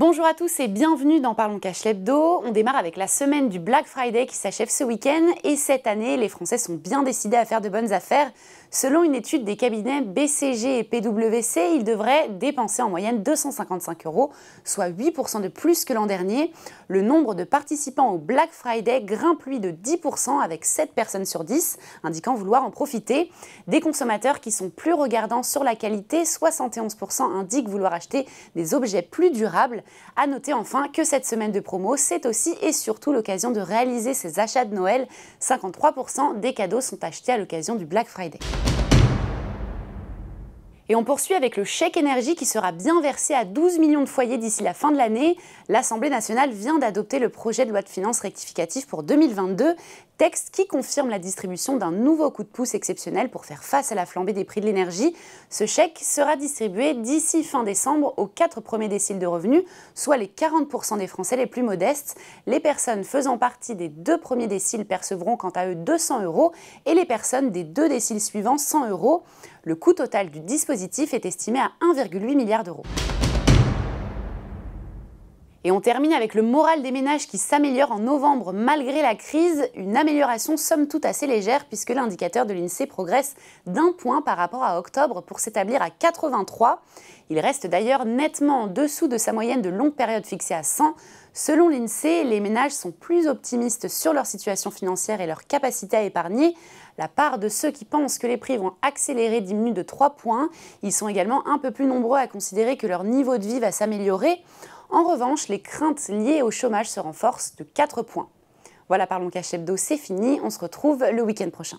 Bonjour à tous et bienvenue dans Parlons Cash l'Hebdo. On démarre avec la semaine du Black Friday qui s'achève ce week-end et cette année, les Français sont bien décidés à faire de bonnes affaires. Selon une étude des cabinets BCG et PWC, ils devraient dépenser en moyenne 255 euros, soit 8% de plus que l'an dernier. Le nombre de participants au Black Friday grimpe lui de 10% avec 7 personnes sur 10, indiquant vouloir en profiter. Des consommateurs qui sont plus regardants sur la qualité, 71% indiquent vouloir acheter des objets plus durables à noter enfin que cette semaine de promo, c'est aussi et surtout l'occasion de réaliser ses achats de Noël. 53% des cadeaux sont achetés à l'occasion du Black Friday. Et on poursuit avec le chèque énergie qui sera bien versé à 12 millions de foyers d'ici la fin de l'année. L'Assemblée nationale vient d'adopter le projet de loi de finances rectificatif pour 2022 texte qui confirme la distribution d'un nouveau coup de pouce exceptionnel pour faire face à la flambée des prix de l'énergie. Ce chèque sera distribué d'ici fin décembre aux quatre premiers déciles de revenus, soit les 40% des Français les plus modestes. Les personnes faisant partie des deux premiers déciles percevront quant à eux 200 euros et les personnes des deux déciles suivants 100 euros. Le coût total du dispositif est estimé à 1,8 milliard d'euros. Et on termine avec le moral des ménages qui s'améliore en novembre malgré la crise, une amélioration somme toute assez légère puisque l'indicateur de l'INSEE progresse d'un point par rapport à octobre pour s'établir à 83. Il reste d'ailleurs nettement en dessous de sa moyenne de longue période fixée à 100. Selon l'INSEE, les ménages sont plus optimistes sur leur situation financière et leur capacité à épargner. La part de ceux qui pensent que les prix vont accélérer diminue de 3 points. Ils sont également un peu plus nombreux à considérer que leur niveau de vie va s'améliorer. En revanche, les craintes liées au chômage se renforcent de 4 points. Voilà, parlons cash hebdo, c'est fini. On se retrouve le week-end prochain.